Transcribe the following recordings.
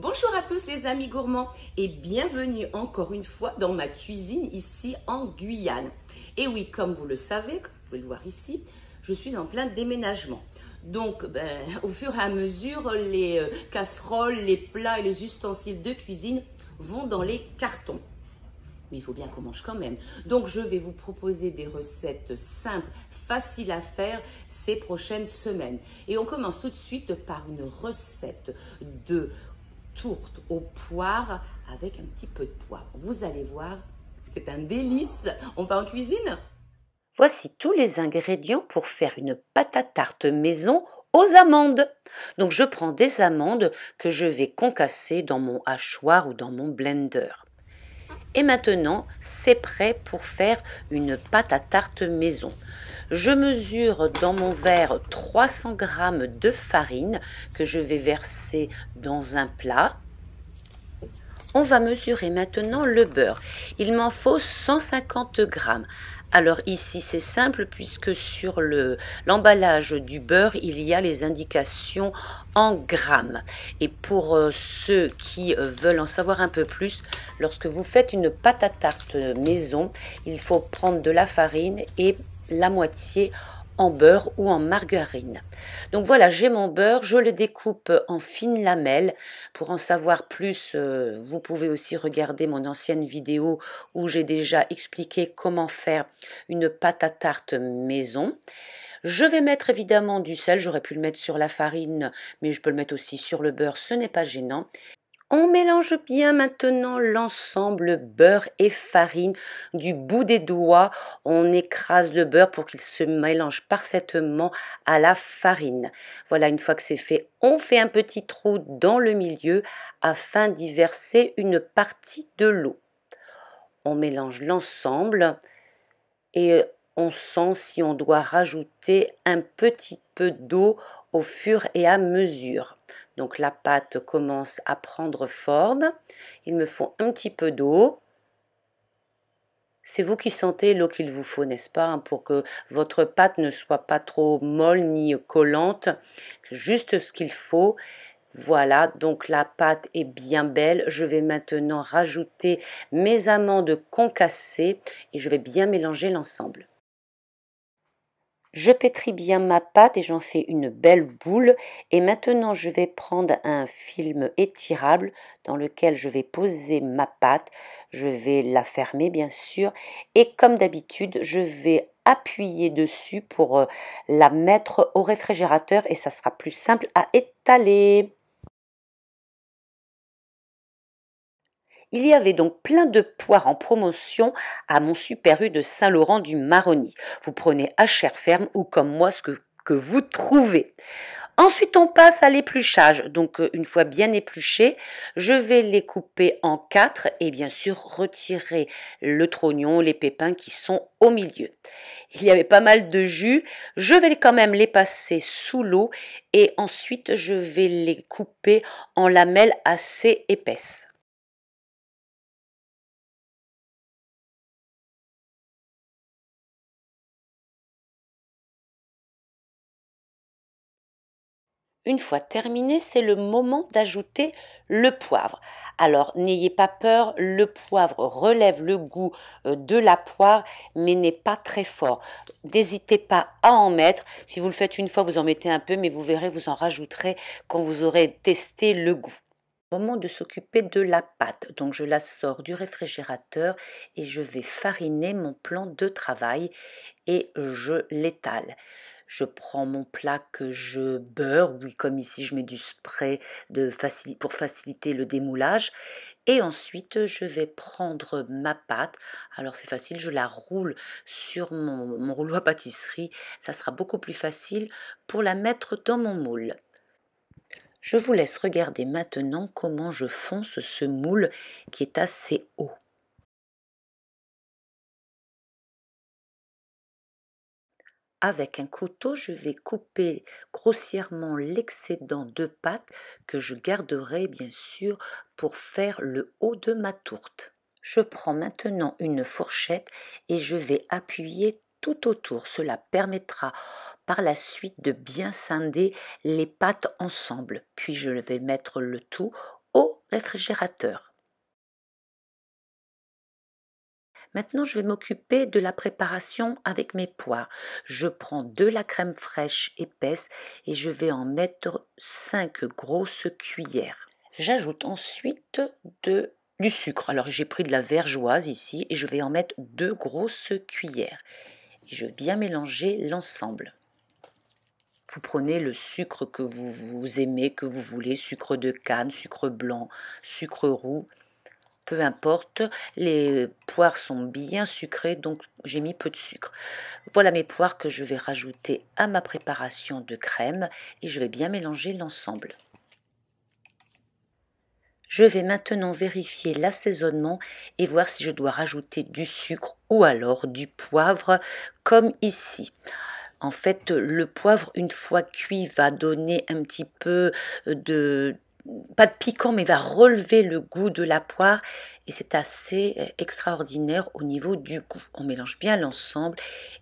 Bonjour à tous les amis gourmands et bienvenue encore une fois dans ma cuisine ici en Guyane. Et oui, comme vous le savez, vous pouvez le voir ici, je suis en plein déménagement. Donc, ben, au fur et à mesure, les euh, casseroles, les plats et les ustensiles de cuisine vont dans les cartons. Mais il faut bien qu'on mange quand même. Donc, je vais vous proposer des recettes simples, faciles à faire ces prochaines semaines. Et on commence tout de suite par une recette de tourte aux poires avec un petit peu de poivre. Vous allez voir, c'est un délice. On va en cuisine Voici tous les ingrédients pour faire une pâte à tarte maison aux amandes. Donc je prends des amandes que je vais concasser dans mon hachoir ou dans mon blender. Et maintenant, c'est prêt pour faire une pâte à tarte maison. Je mesure dans mon verre 300 g de farine que je vais verser dans un plat. On va mesurer maintenant le beurre. Il m'en faut 150 g. Alors ici c'est simple puisque sur l'emballage du beurre il y a les indications en grammes. Et pour euh, ceux qui euh, veulent en savoir un peu plus, lorsque vous faites une pâte à tarte maison, il faut prendre de la farine et la moitié en beurre ou en margarine. Donc voilà, j'ai mon beurre, je le découpe en fines lamelles. Pour en savoir plus, euh, vous pouvez aussi regarder mon ancienne vidéo où j'ai déjà expliqué comment faire une pâte à tarte maison. Je vais mettre évidemment du sel, j'aurais pu le mettre sur la farine, mais je peux le mettre aussi sur le beurre, ce n'est pas gênant. On mélange bien maintenant l'ensemble beurre et farine du bout des doigts. On écrase le beurre pour qu'il se mélange parfaitement à la farine. Voilà, une fois que c'est fait, on fait un petit trou dans le milieu afin d'y verser une partie de l'eau. On mélange l'ensemble et on sent si on doit rajouter un petit peu d'eau au fur et à mesure. Donc la pâte commence à prendre forme. Il me faut un petit peu d'eau. C'est vous qui sentez l'eau qu'il vous faut, n'est-ce pas, hein, pour que votre pâte ne soit pas trop molle ni collante. Juste ce qu'il faut. Voilà, donc la pâte est bien belle. Je vais maintenant rajouter mes amandes concassées et je vais bien mélanger l'ensemble. Je pétris bien ma pâte et j'en fais une belle boule. Et maintenant, je vais prendre un film étirable dans lequel je vais poser ma pâte. Je vais la fermer, bien sûr. Et comme d'habitude, je vais appuyer dessus pour euh, la mettre au réfrigérateur et ça sera plus simple à étaler. Il y avait donc plein de poires en promotion à mon super de Saint-Laurent du Maroni. Vous prenez à chair ferme ou comme moi ce que, que vous trouvez. Ensuite, on passe à l'épluchage. Donc, euh, une fois bien épluché, je vais les couper en quatre et bien sûr retirer le trognon, les pépins qui sont au milieu. Il y avait pas mal de jus. Je vais quand même les passer sous l'eau et ensuite je vais les couper en lamelles assez épaisses. Une fois terminé, c'est le moment d'ajouter le poivre. Alors n'ayez pas peur, le poivre relève le goût euh, de la poire mais n'est pas très fort. N'hésitez pas à en mettre. Si vous le faites une fois, vous en mettez un peu mais vous verrez, vous en rajouterez quand vous aurez testé le goût moment de s'occuper de la pâte. Donc je la sors du réfrigérateur et je vais fariner mon plan de travail et je l'étale je prends mon plat que je beurre, oui comme ici je mets du spray de pour faciliter le démoulage. Et ensuite je vais prendre ma pâte, alors c'est facile, je la roule sur mon, mon rouleau à pâtisserie, ça sera beaucoup plus facile pour la mettre dans mon moule. Je vous laisse regarder maintenant comment je fonce ce moule qui est assez haut. Avec un couteau, je vais couper grossièrement l'excédent de pâte que je garderai bien sûr pour faire le haut de ma tourte. Je prends maintenant une fourchette et je vais appuyer tout autour. Cela permettra par la suite de bien scinder les pâtes ensemble. Puis je vais mettre le tout au réfrigérateur. Maintenant, je vais m'occuper de la préparation avec mes poires. Je prends de la crème fraîche épaisse et je vais en mettre 5 grosses cuillères. J'ajoute ensuite du sucre. Alors j'ai pris de la vergeoise ici et je vais en mettre 2 grosses cuillères. Je vais bien mélanger l'ensemble. Vous prenez le sucre que vous aimez, que vous voulez, sucre de canne, sucre blanc, sucre roux peu importe. Les poires sont bien sucrées, donc j'ai mis peu de sucre. Voilà mes poires que je vais rajouter à ma préparation de crème et je vais bien mélanger l'ensemble. Je vais maintenant vérifier l'assaisonnement et voir si je dois rajouter du sucre ou alors du poivre comme ici. En fait, le poivre, une fois cuit, va donner un petit peu de, pas de piquant, mais va relever le goût de la poire. Et c'est assez euh, extraordinaire au niveau du goût. On mélange bien l'ensemble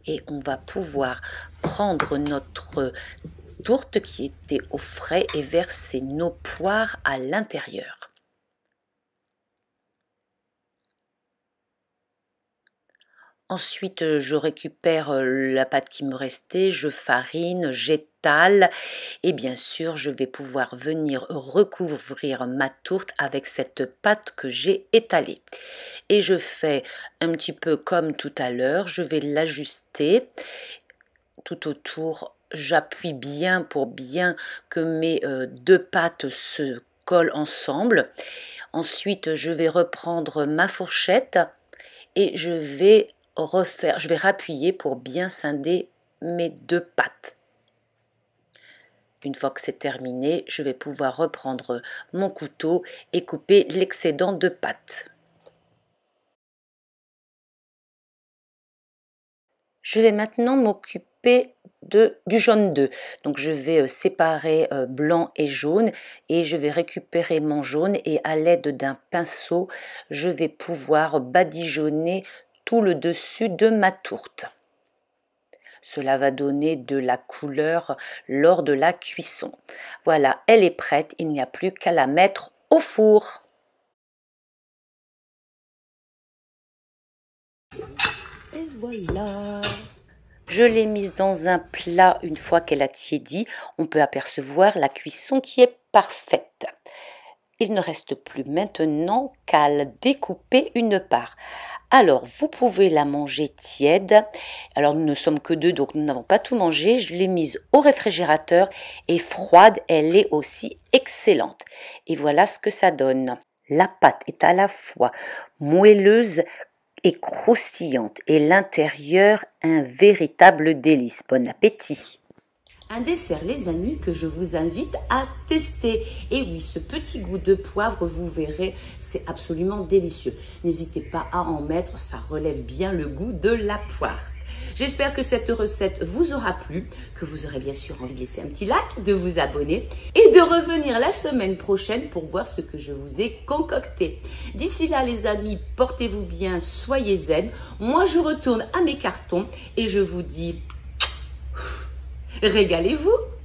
et on va pouvoir prendre notre tourte qui était au frais et verser nos poires à l'intérieur. Ensuite, euh, je récupère euh, la pâte qui me restait, je farine, j'étale et bien sûr, je vais pouvoir venir recouvrir ma tourte avec cette pâte que j'ai étalée. Et je fais un petit peu comme tout à l'heure, je vais l'ajuster tout autour. J'appuie bien pour bien que mes euh, deux pâtes se collent ensemble. Ensuite, je vais reprendre ma fourchette et je vais refaire, je vais rappuyer pour bien scinder mes deux pattes. Une fois que c'est terminé, je vais pouvoir reprendre mon couteau et couper l'excédent de pattes. Je vais maintenant m'occuper du jaune 2. Donc je vais euh, séparer euh, blanc et jaune et je vais récupérer mon jaune et à l'aide d'un pinceau, je vais pouvoir badigeonner tout le dessus de ma tourte. Cela va donner de la couleur lors de la cuisson. Voilà, elle est prête, il n'y a plus qu'à la mettre au four. Et voilà je l'ai mise dans un plat une fois qu'elle a tiédi. On peut apercevoir la cuisson qui est parfaite il ne reste plus maintenant qu'à découper une part. Alors, vous pouvez la manger tiède. Alors, nous ne sommes que deux, donc nous n'avons pas tout mangé. Je l'ai mise au réfrigérateur et froide, elle est aussi excellente. Et voilà ce que ça donne. La pâte est à la fois moelleuse et croustillante et l'intérieur un véritable délice. Bon appétit un dessert, les amis, que je vous invite à tester. Et oui, ce petit goût de poivre, vous verrez, c'est absolument délicieux. N'hésitez pas à en mettre, ça relève bien le goût de la poire. J'espère que cette recette vous aura plu, que vous aurez bien sûr envie de laisser un petit like, de vous abonner et de revenir la semaine prochaine pour voir ce que je vous ai concocté. D'ici là, les amis, portez-vous bien, soyez zen. Moi, je retourne à mes cartons et je vous dis Régalez-vous